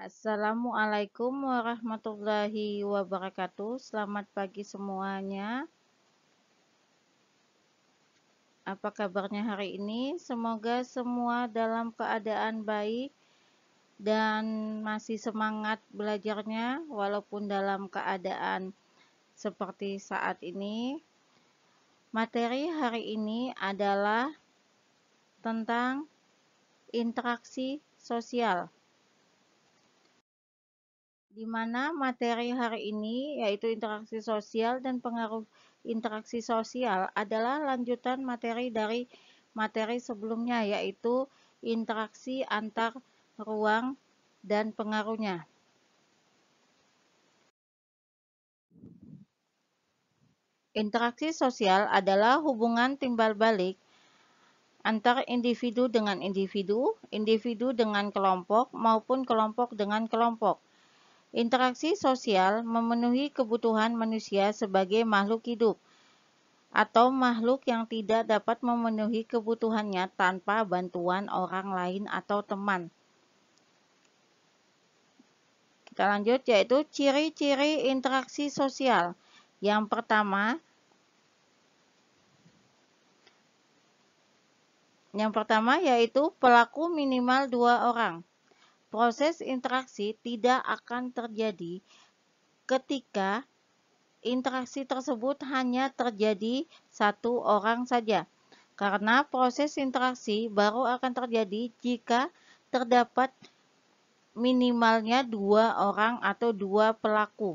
Assalamualaikum warahmatullahi wabarakatuh. Selamat pagi semuanya. Apa kabarnya hari ini? Semoga semua dalam keadaan baik dan masih semangat belajarnya walaupun dalam keadaan seperti saat ini. Materi hari ini adalah tentang interaksi sosial di mana materi hari ini yaitu interaksi sosial dan pengaruh interaksi sosial adalah lanjutan materi dari materi sebelumnya yaitu interaksi antar ruang dan pengaruhnya. Interaksi sosial adalah hubungan timbal balik antar individu dengan individu, individu dengan kelompok, maupun kelompok dengan kelompok Interaksi sosial memenuhi kebutuhan manusia sebagai makhluk hidup atau makhluk yang tidak dapat memenuhi kebutuhannya tanpa bantuan orang lain atau teman. Kita lanjut yaitu ciri-ciri interaksi sosial. Yang pertama Yang pertama yaitu pelaku minimal dua orang. Proses interaksi tidak akan terjadi ketika interaksi tersebut hanya terjadi satu orang saja. Karena proses interaksi baru akan terjadi jika terdapat minimalnya dua orang atau dua pelaku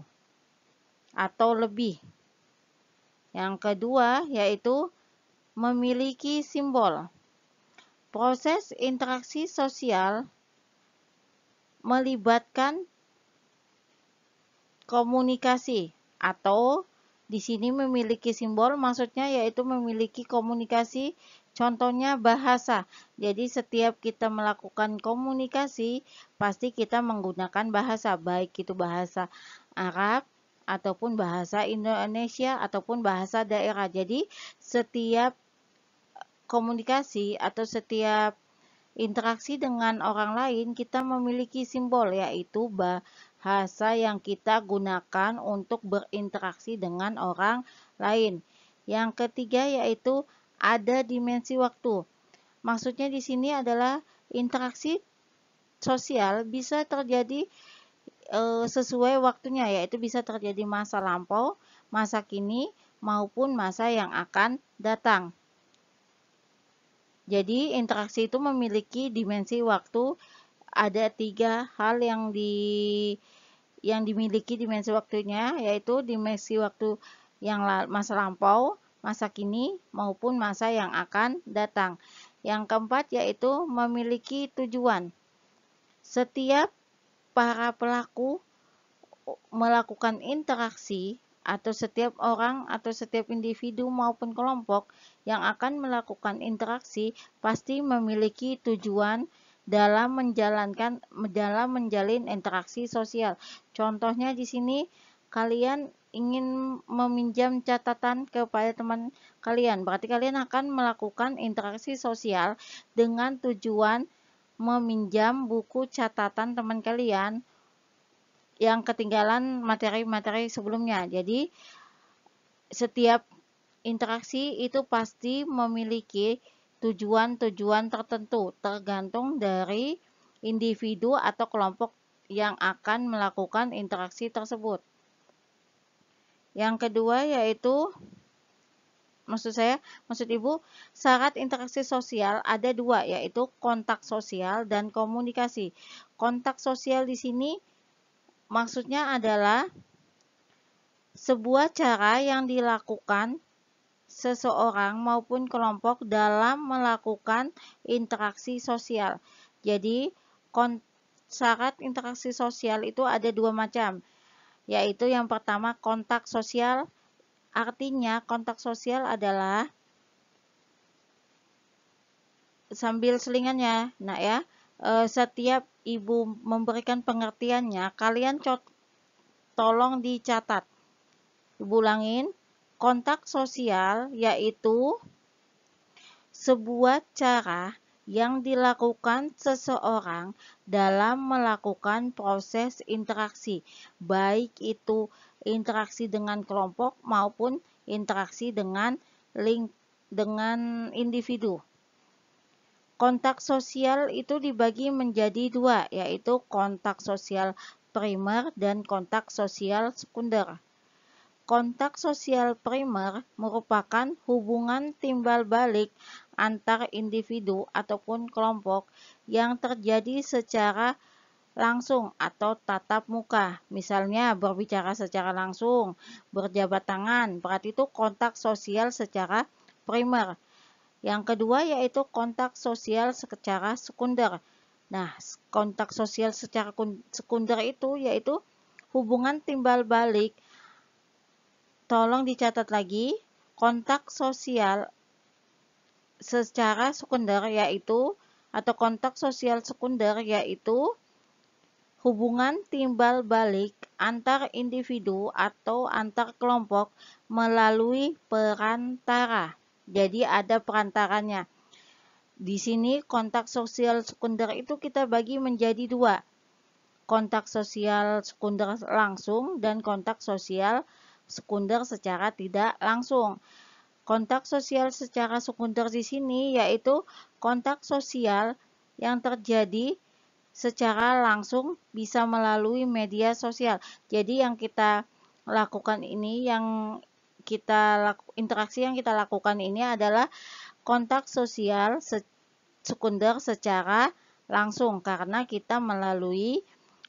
atau lebih. Yang kedua yaitu memiliki simbol. Proses interaksi sosial melibatkan komunikasi atau di sini memiliki simbol maksudnya yaitu memiliki komunikasi contohnya bahasa. Jadi setiap kita melakukan komunikasi pasti kita menggunakan bahasa baik itu bahasa Arab ataupun bahasa Indonesia ataupun bahasa daerah. Jadi setiap komunikasi atau setiap interaksi dengan orang lain, kita memiliki simbol yaitu bahasa yang kita gunakan untuk berinteraksi dengan orang lain. Yang ketiga yaitu ada dimensi waktu. Maksudnya di sini adalah interaksi sosial bisa terjadi e, sesuai waktunya yaitu bisa terjadi masa lampau, masa kini maupun masa yang akan datang. Jadi interaksi itu memiliki dimensi waktu. Ada tiga hal yang di yang dimiliki dimensi waktunya, yaitu dimensi waktu yang masa lampau, masa kini, maupun masa yang akan datang. Yang keempat yaitu memiliki tujuan. Setiap para pelaku melakukan interaksi atau setiap orang atau setiap individu maupun kelompok yang akan melakukan interaksi pasti memiliki tujuan dalam menjalankan dalam menjalin interaksi sosial. Contohnya di sini kalian ingin meminjam catatan kepada teman kalian. Berarti kalian akan melakukan interaksi sosial dengan tujuan meminjam buku catatan teman kalian yang ketinggalan materi-materi sebelumnya. Jadi setiap interaksi itu pasti memiliki tujuan-tujuan tertentu tergantung dari individu atau kelompok yang akan melakukan interaksi tersebut. Yang kedua yaitu maksud saya, maksud Ibu, syarat interaksi sosial ada dua yaitu kontak sosial dan komunikasi. Kontak sosial di sini Maksudnya adalah sebuah cara yang dilakukan seseorang maupun kelompok dalam melakukan interaksi sosial. Jadi, syarat interaksi sosial itu ada dua macam, yaitu yang pertama kontak sosial. Artinya, kontak sosial adalah sambil selingannya, ya, ya. Eh, setiap ibu memberikan pengertiannya, kalian tolong dicatat. Ibu ulangin, kontak sosial yaitu sebuah cara yang dilakukan seseorang dalam melakukan proses interaksi, baik itu interaksi dengan kelompok maupun interaksi dengan link dengan individu. Kontak sosial itu dibagi menjadi dua, yaitu kontak sosial primer dan kontak sosial sekunder. Kontak sosial primer merupakan hubungan timbal balik antar individu ataupun kelompok yang terjadi secara langsung atau tatap muka. Misalnya berbicara secara langsung, berjabat tangan, berarti itu kontak sosial secara primer. Yang kedua yaitu kontak sosial secara sekunder. Nah, kontak sosial secara sekunder itu yaitu hubungan timbal balik. Tolong dicatat lagi, kontak sosial secara sekunder yaitu atau kontak sosial sekunder yaitu hubungan timbal balik antar individu atau antar kelompok melalui perantara. Jadi ada perantaranya. Di sini kontak sosial sekunder itu kita bagi menjadi dua. Kontak sosial sekunder langsung dan kontak sosial sekunder secara tidak langsung. Kontak sosial secara sekunder di sini yaitu kontak sosial yang terjadi secara langsung bisa melalui media sosial. Jadi yang kita lakukan ini yang kita laku, interaksi yang kita lakukan ini adalah kontak sosial se sekunder secara langsung karena kita melalui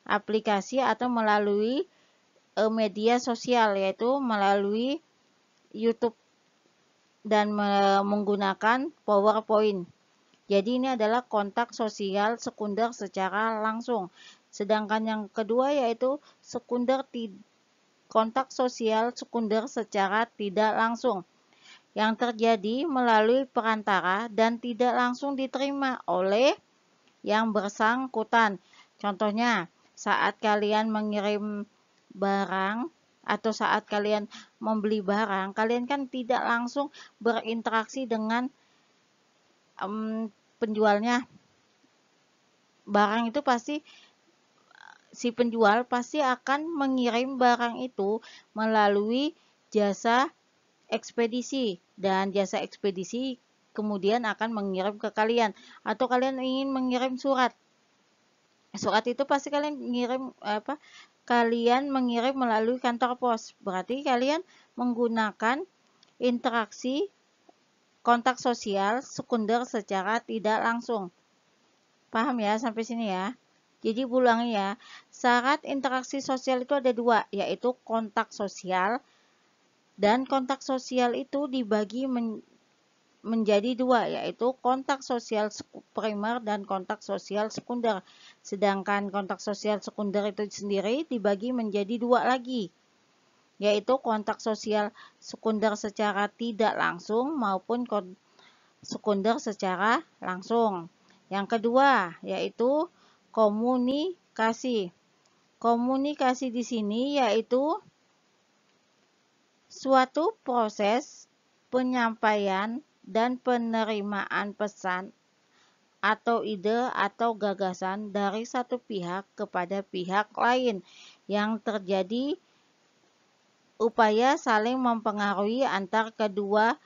aplikasi atau melalui e, media sosial yaitu melalui YouTube dan menggunakan PowerPoint. Jadi ini adalah kontak sosial sekunder secara langsung. Sedangkan yang kedua yaitu sekunder tidak kontak sosial sekunder secara tidak langsung yang terjadi melalui perantara dan tidak langsung diterima oleh yang bersangkutan. Contohnya, saat kalian mengirim barang atau saat kalian membeli barang, kalian kan tidak langsung berinteraksi dengan um, penjualnya. Barang itu pasti si penjual pasti akan mengirim barang itu melalui jasa ekspedisi dan jasa ekspedisi kemudian akan mengirim ke kalian atau kalian ingin mengirim surat surat itu pasti kalian mengirim apa kalian mengirim melalui kantor pos berarti kalian menggunakan interaksi kontak sosial sekunder secara tidak langsung paham ya sampai sini ya jadi pulangnya, syarat interaksi sosial itu ada dua, yaitu kontak sosial dan kontak sosial itu dibagi men menjadi dua, yaitu kontak sosial primer dan kontak sosial sekunder. Sedangkan kontak sosial sekunder itu sendiri dibagi menjadi dua lagi, yaitu kontak sosial sekunder secara tidak langsung maupun sekunder secara langsung. Yang kedua, yaitu komunikasi. Komunikasi di sini yaitu suatu proses penyampaian dan penerimaan pesan atau ide atau gagasan dari satu pihak kepada pihak lain yang terjadi upaya saling mempengaruhi antar kedua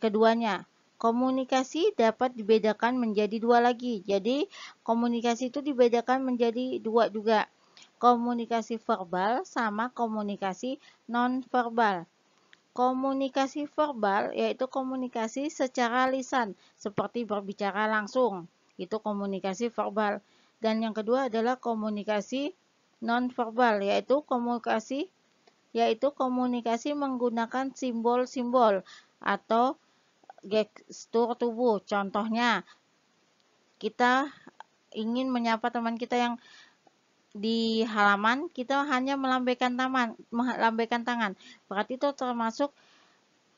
keduanya. Komunikasi dapat dibedakan menjadi dua lagi. Jadi, komunikasi itu dibedakan menjadi dua juga. Komunikasi verbal sama komunikasi non verbal. Komunikasi verbal yaitu komunikasi secara lisan, seperti berbicara langsung. Itu komunikasi verbal. Dan yang kedua adalah komunikasi nonverbal, yaitu komunikasi yaitu komunikasi menggunakan simbol-simbol atau gestur tubuh. Contohnya, kita ingin menyapa teman kita yang di halaman, kita hanya melambaikan tangan, melambaikan tangan. Berarti itu termasuk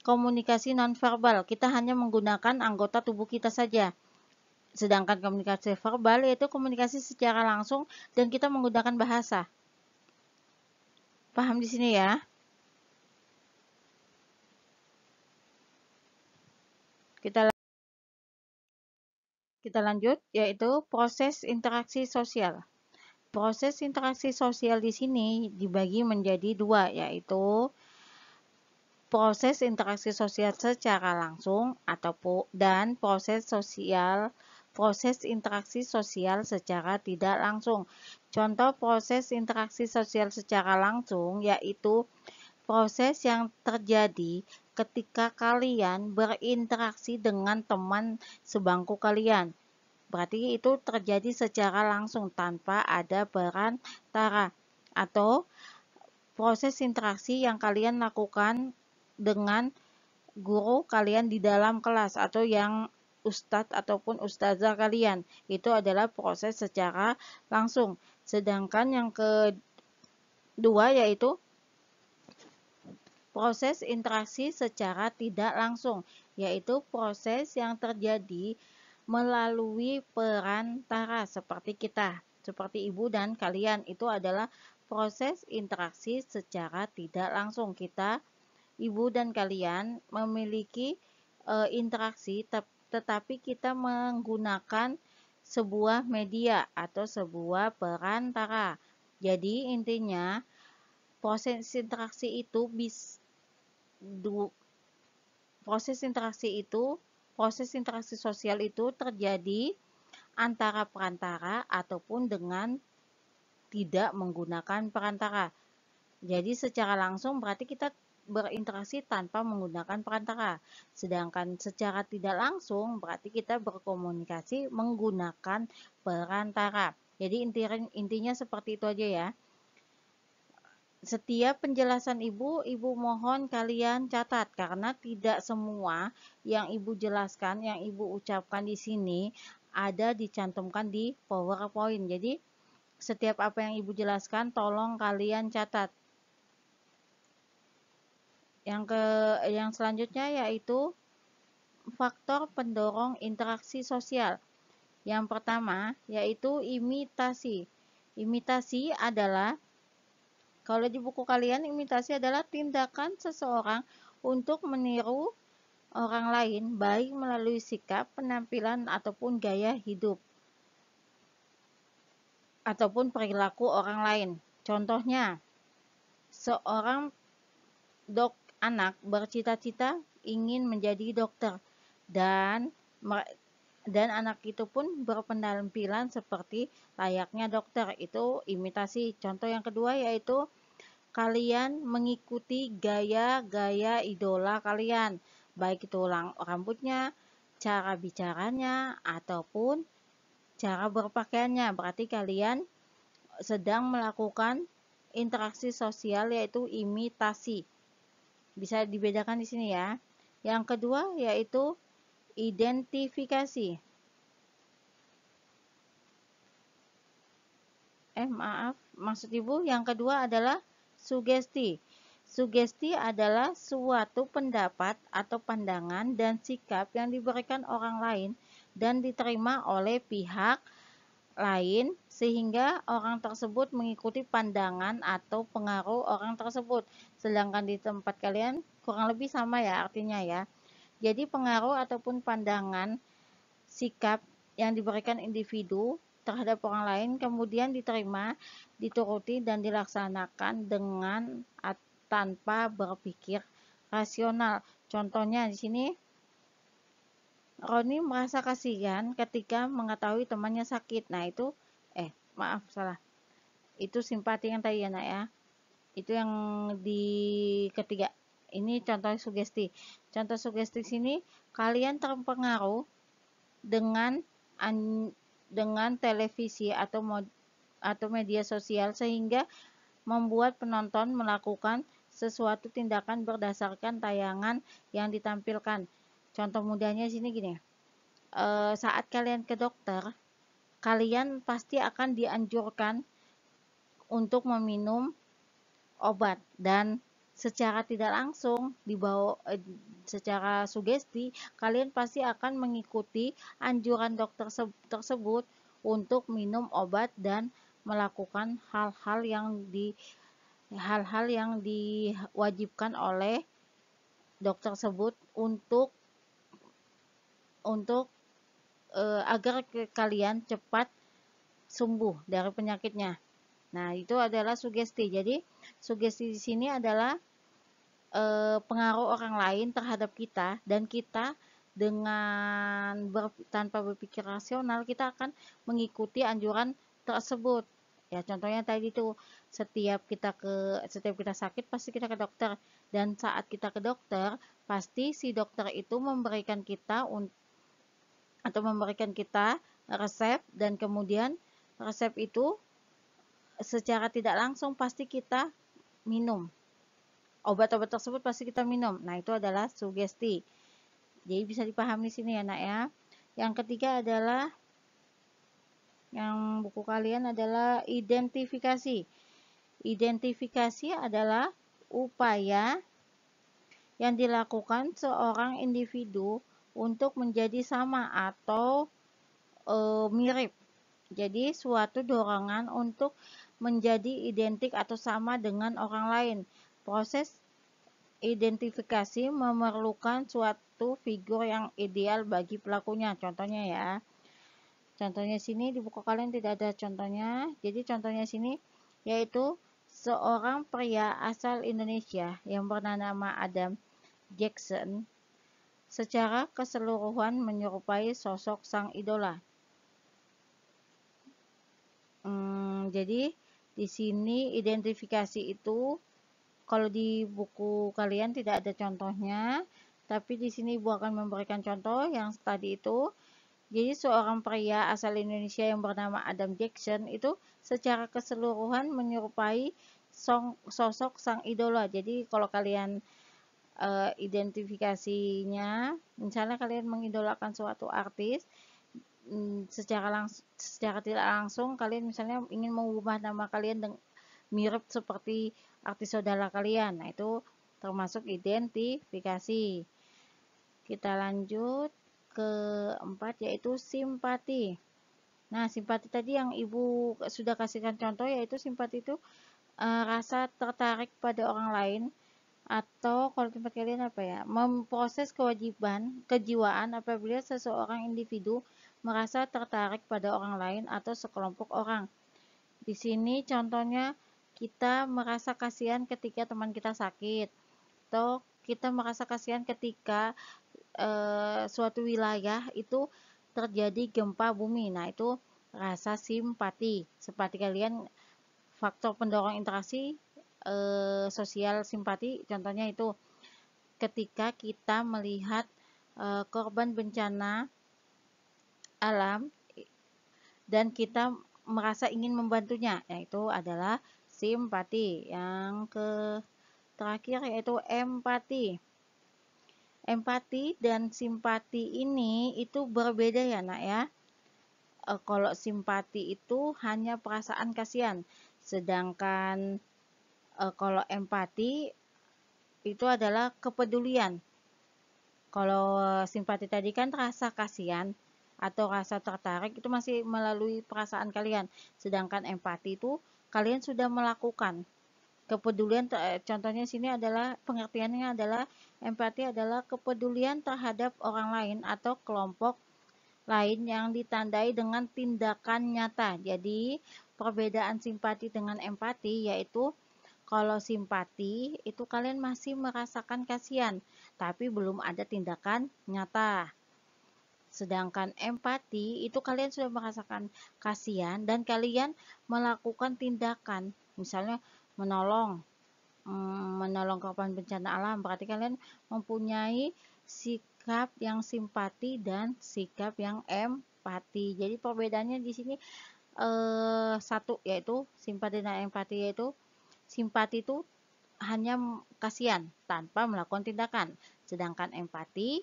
komunikasi nonverbal. Kita hanya menggunakan anggota tubuh kita saja. Sedangkan komunikasi verbal yaitu komunikasi secara langsung dan kita menggunakan bahasa. Paham di sini ya? Kita kita lanjut yaitu proses interaksi sosial. Proses interaksi sosial di sini dibagi menjadi dua yaitu proses interaksi sosial secara langsung ataupun dan proses sosial proses interaksi sosial secara tidak langsung. Contoh proses interaksi sosial secara langsung yaitu proses yang terjadi ketika kalian berinteraksi dengan teman sebangku kalian. Berarti itu terjadi secara langsung tanpa ada perantara. atau proses interaksi yang kalian lakukan dengan guru kalian di dalam kelas atau yang ustadz ataupun ustazah kalian. Itu adalah proses secara langsung. Sedangkan yang kedua yaitu proses interaksi secara tidak langsung, yaitu proses yang terjadi melalui perantara seperti kita, seperti ibu dan kalian. Itu adalah proses interaksi secara tidak langsung. Kita, ibu dan kalian memiliki e, interaksi, tetapi kita menggunakan sebuah media atau sebuah perantara. Jadi intinya proses interaksi itu bisa proses interaksi itu, proses interaksi sosial itu terjadi antara perantara ataupun dengan tidak menggunakan perantara. Jadi secara langsung berarti kita berinteraksi tanpa menggunakan perantara. Sedangkan secara tidak langsung berarti kita berkomunikasi menggunakan perantara. Jadi intinya, intinya seperti itu aja ya setiap penjelasan ibu, ibu mohon kalian catat karena tidak semua yang ibu jelaskan, yang ibu ucapkan di sini ada dicantumkan di PowerPoint. Jadi setiap apa yang ibu jelaskan tolong kalian catat. Yang ke yang selanjutnya yaitu faktor pendorong interaksi sosial. Yang pertama yaitu imitasi. Imitasi adalah kalau di buku kalian, imitasi adalah tindakan seseorang untuk meniru orang lain, baik melalui sikap, penampilan, ataupun gaya hidup, ataupun perilaku orang lain. Contohnya, seorang dok anak bercita-cita ingin menjadi dokter dan dan anak itu pun berpenampilan seperti layaknya dokter. Itu imitasi. Contoh yang kedua yaitu kalian mengikuti gaya-gaya idola kalian, baik itu rambutnya, cara bicaranya, ataupun cara berpakaiannya. Berarti kalian sedang melakukan interaksi sosial yaitu imitasi. Bisa dibedakan di sini ya. Yang kedua yaitu Identifikasi. Eh, maaf, maksud Ibu, yang kedua adalah sugesti. Sugesti adalah suatu pendapat atau pandangan dan sikap yang diberikan orang lain dan diterima oleh pihak lain sehingga orang tersebut mengikuti pandangan atau pengaruh orang tersebut. Sedangkan di tempat kalian kurang lebih sama ya artinya ya. Jadi pengaruh ataupun pandangan sikap yang diberikan individu terhadap orang lain kemudian diterima, dituruti dan dilaksanakan dengan tanpa berpikir rasional. Contohnya di sini Roni merasa kasihan ketika mengetahui temannya sakit. Nah, itu eh maaf salah. Itu simpati yang tadi ya, Nak ya. Itu yang di ketiga. Ini contoh sugesti. Contoh sugesti sini, kalian terpengaruh dengan an dengan televisi atau mod, atau media sosial sehingga membuat penonton melakukan sesuatu tindakan berdasarkan tayangan yang ditampilkan. Contoh mudahnya sini gini. E, saat kalian ke dokter, kalian pasti akan dianjurkan untuk meminum obat dan secara tidak langsung dibawa eh, secara sugesti kalian pasti akan mengikuti anjuran dokter tersebut untuk minum obat dan melakukan hal-hal yang di hal-hal yang diwajibkan oleh dokter tersebut untuk untuk eh, agar kalian cepat sembuh dari penyakitnya. Nah, itu adalah sugesti. Jadi, sugesti di sini adalah e, pengaruh orang lain terhadap kita dan kita dengan ber, tanpa berpikir rasional kita akan mengikuti anjuran tersebut ya contohnya tadi itu setiap kita ke setiap kita sakit pasti kita ke dokter dan saat kita ke dokter pasti si dokter itu memberikan kita atau memberikan kita resep dan kemudian resep itu secara tidak langsung pasti kita minum obat-obat tersebut pasti kita minum. Nah, itu adalah sugesti. Jadi bisa dipahami sini ya, Nak ya. Yang ketiga adalah yang buku kalian adalah identifikasi. Identifikasi adalah upaya yang dilakukan seorang individu untuk menjadi sama atau e, mirip. Jadi suatu dorongan untuk menjadi identik atau sama dengan orang lain. Proses identifikasi memerlukan suatu figur yang ideal bagi pelakunya. Contohnya ya. Contohnya sini di buku kalian tidak ada contohnya. Jadi contohnya sini yaitu seorang pria asal Indonesia yang bernama Adam Jackson secara keseluruhan menyerupai sosok sang idola. Hmm, jadi di sini identifikasi itu kalau di buku kalian tidak ada contohnya, tapi di sini Ibu akan memberikan contoh yang tadi itu. Jadi seorang pria asal Indonesia yang bernama Adam Jackson itu secara keseluruhan menyerupai song, sosok sang idola. Jadi kalau kalian e, identifikasinya, misalnya kalian mengidolakan suatu artis, mm, secara langsung secara tidak langsung kalian misalnya ingin mengubah nama kalian mirip seperti arti saudara kalian. Nah, itu termasuk identifikasi. Kita lanjut ke empat yaitu simpati. Nah, simpati tadi yang Ibu sudah kasihkan contoh yaitu simpati itu e, rasa tertarik pada orang lain atau kalau tempat kalian apa ya memproses kewajiban kejiwaan apabila seseorang individu merasa tertarik pada orang lain atau sekelompok orang di sini contohnya kita merasa kasihan ketika teman kita sakit atau kita merasa kasihan ketika e, suatu wilayah itu terjadi gempa bumi nah itu rasa simpati seperti kalian faktor pendorong interaksi e, sosial simpati contohnya itu ketika kita melihat e, korban bencana alam dan kita merasa ingin membantunya yaitu adalah simpati. Yang ke terakhir yaitu empati. Empati dan simpati ini itu berbeda ya nak ya. E, kalau simpati itu hanya perasaan kasihan, sedangkan e, kalau empati itu adalah kepedulian. Kalau simpati tadi kan rasa kasihan atau rasa tertarik itu masih melalui perasaan kalian, sedangkan empati itu kalian sudah melakukan kepedulian eh, contohnya sini adalah pengertiannya adalah empati adalah kepedulian terhadap orang lain atau kelompok lain yang ditandai dengan tindakan nyata. Jadi perbedaan simpati dengan empati yaitu kalau simpati itu kalian masih merasakan kasihan tapi belum ada tindakan nyata. Sedangkan empati itu kalian sudah merasakan kasihan dan kalian melakukan tindakan, misalnya menolong, mm, menolong korban bencana alam. Berarti kalian mempunyai sikap yang simpati dan sikap yang empati. Jadi perbedaannya di sini eh, satu yaitu simpati dan empati yaitu simpati itu hanya kasihan tanpa melakukan tindakan. Sedangkan empati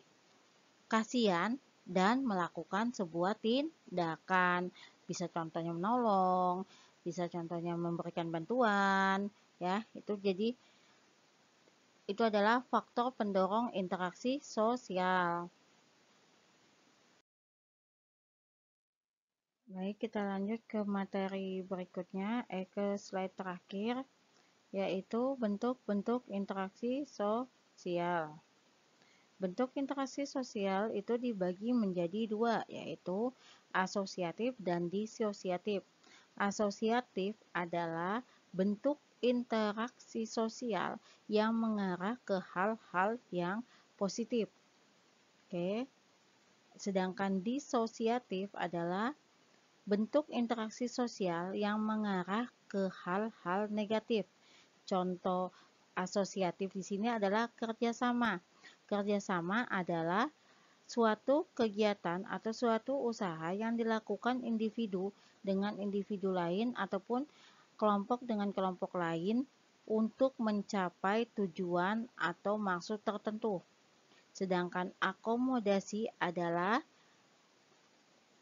kasihan dan melakukan sebuah tindakan. Bisa contohnya menolong, bisa contohnya memberikan bantuan, ya. Itu jadi itu adalah faktor pendorong interaksi sosial. Baik, kita lanjut ke materi berikutnya, eh ke slide terakhir, yaitu bentuk-bentuk interaksi sosial. Bentuk interaksi sosial itu dibagi menjadi dua, yaitu asosiatif dan disosiatif. Asosiatif adalah bentuk interaksi sosial yang mengarah ke hal-hal yang positif. Oke. Sedangkan disosiatif adalah bentuk interaksi sosial yang mengarah ke hal-hal negatif. Contoh asosiatif di sini adalah kerjasama Kerjasama adalah suatu kegiatan atau suatu usaha yang dilakukan individu dengan individu lain ataupun kelompok dengan kelompok lain untuk mencapai tujuan atau maksud tertentu. Sedangkan akomodasi adalah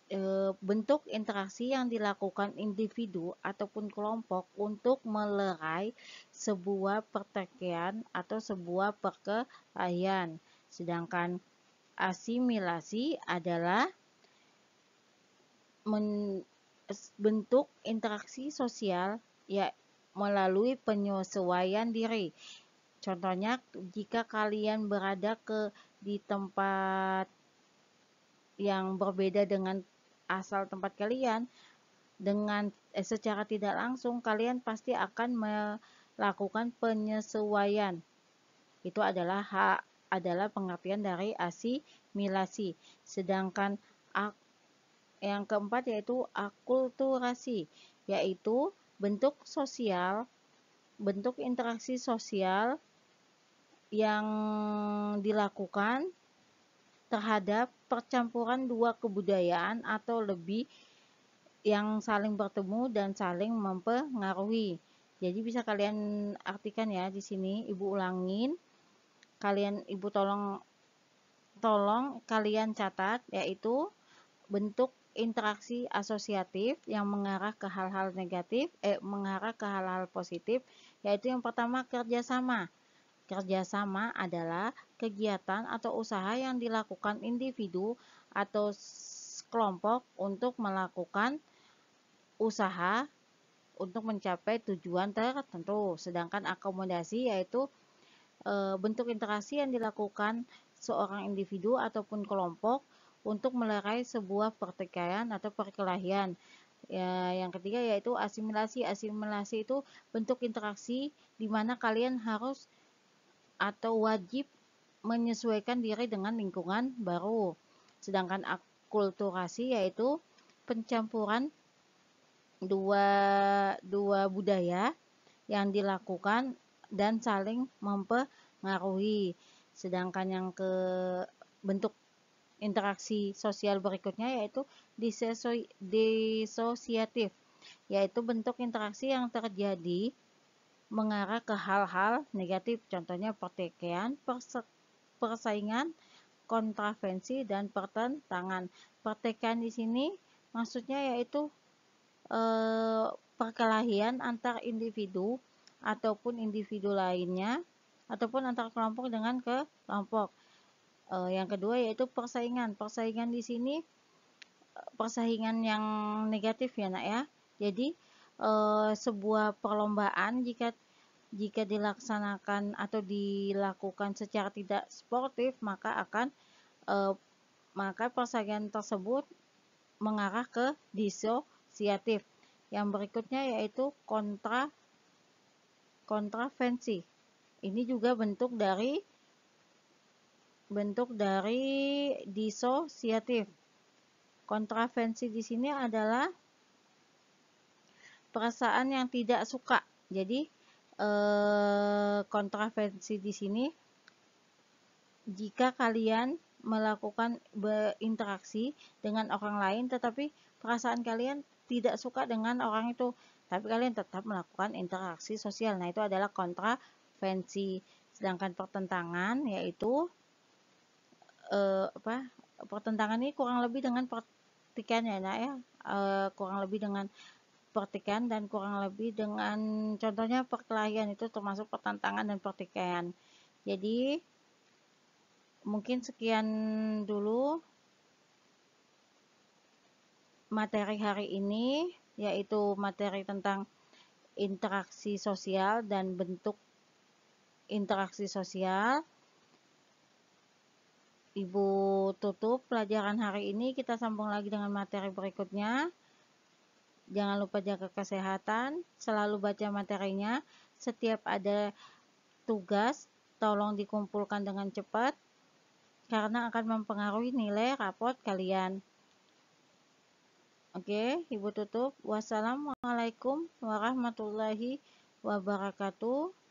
Eh, bentuk interaksi yang dilakukan individu ataupun kelompok untuk melerai sebuah pertekian atau sebuah perkelahian. Sedangkan asimilasi adalah bentuk interaksi sosial ya melalui penyesuaian diri. Contohnya jika kalian berada ke di tempat yang berbeda dengan asal tempat kalian, dengan eh, secara tidak langsung kalian pasti akan melakukan penyesuaian. Itu adalah hak adalah pengertian dari asimilasi. Sedangkan yang keempat yaitu akulturasi, yaitu bentuk sosial, bentuk interaksi sosial yang dilakukan terhadap percampuran dua kebudayaan atau lebih yang saling bertemu dan saling mempengaruhi. Jadi bisa kalian artikan ya di sini ibu ulangin. Kalian ibu tolong tolong kalian catat yaitu bentuk interaksi asosiatif yang mengarah ke hal-hal negatif, eh mengarah ke hal-hal positif, yaitu yang pertama kerjasama. Kerjasama adalah kegiatan atau usaha yang dilakukan individu atau kelompok untuk melakukan usaha untuk mencapai tujuan tertentu. Sedangkan akomodasi yaitu e, bentuk interaksi yang dilakukan seorang individu ataupun kelompok untuk melerai sebuah pertikaian atau perkelahian. Ya, yang ketiga yaitu asimilasi. Asimilasi itu bentuk interaksi di mana kalian harus atau wajib menyesuaikan diri dengan lingkungan baru. Sedangkan akulturasi yaitu pencampuran dua, dua budaya yang dilakukan dan saling mempengaruhi. Sedangkan yang ke bentuk interaksi sosial berikutnya yaitu disosiatif, yaitu bentuk interaksi yang terjadi mengarah ke hal-hal negatif, contohnya pertikaian, persaingan, kontravensi, dan pertentangan. Pertikaian di sini maksudnya yaitu e, perkelahian antar individu ataupun individu lainnya, ataupun antar kelompok dengan kelompok. E, yang kedua yaitu persaingan. Persaingan di sini eh, persaingan yang negatif ya nak ya. Jadi uh, sebuah perlombaan jika jika dilaksanakan atau dilakukan secara tidak sportif maka akan uh, maka persaingan tersebut mengarah ke disosiatif. Yang berikutnya yaitu kontra kontravensi. Ini juga bentuk dari bentuk dari disosiatif. Kontravensi di sini adalah perasaan yang tidak suka. Jadi eh, kontravensi di sini jika kalian melakukan berinteraksi dengan orang lain tetapi perasaan kalian tidak suka dengan orang itu tapi kalian tetap melakukan interaksi sosial nah itu adalah kontravensi sedangkan pertentangan yaitu eh, apa pertentangan ini kurang lebih dengan pertikaian ya nah ya eh, kurang lebih dengan pertikaian dan kurang lebih dengan contohnya perkelahian itu termasuk pertentangan dan pertikaian. Jadi mungkin sekian dulu materi hari ini yaitu materi tentang interaksi sosial dan bentuk interaksi sosial. Ibu tutup pelajaran hari ini, kita sambung lagi dengan materi berikutnya. Jangan lupa jaga kesehatan, selalu baca materinya. Setiap ada tugas, tolong dikumpulkan dengan cepat karena akan mempengaruhi nilai rapot kalian. Oke, Ibu tutup. Wassalamualaikum warahmatullahi wabarakatuh.